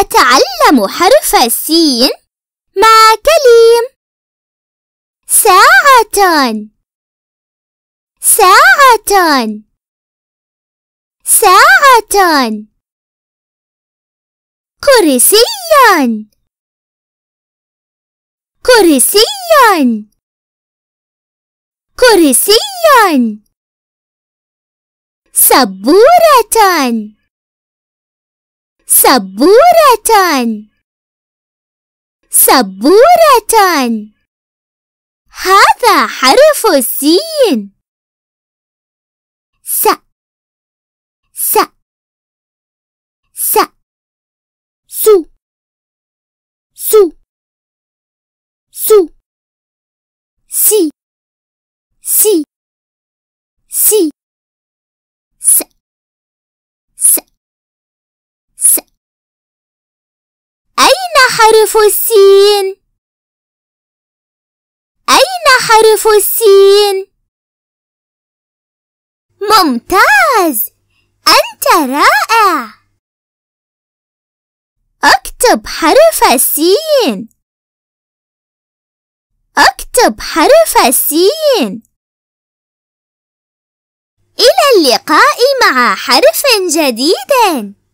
أتعلم حرف السين مع كليم ساعة ساعة ساعة كرسيا كرسيا كرسيا سبورة سبورة سبورة هذا حرف السين س س س سو سو سو سي سي حرف السين أين حرف السين ممتاز أنت رائع أكتب حرف السين أكتب حرف السين إلى اللقاء مع حرف جديد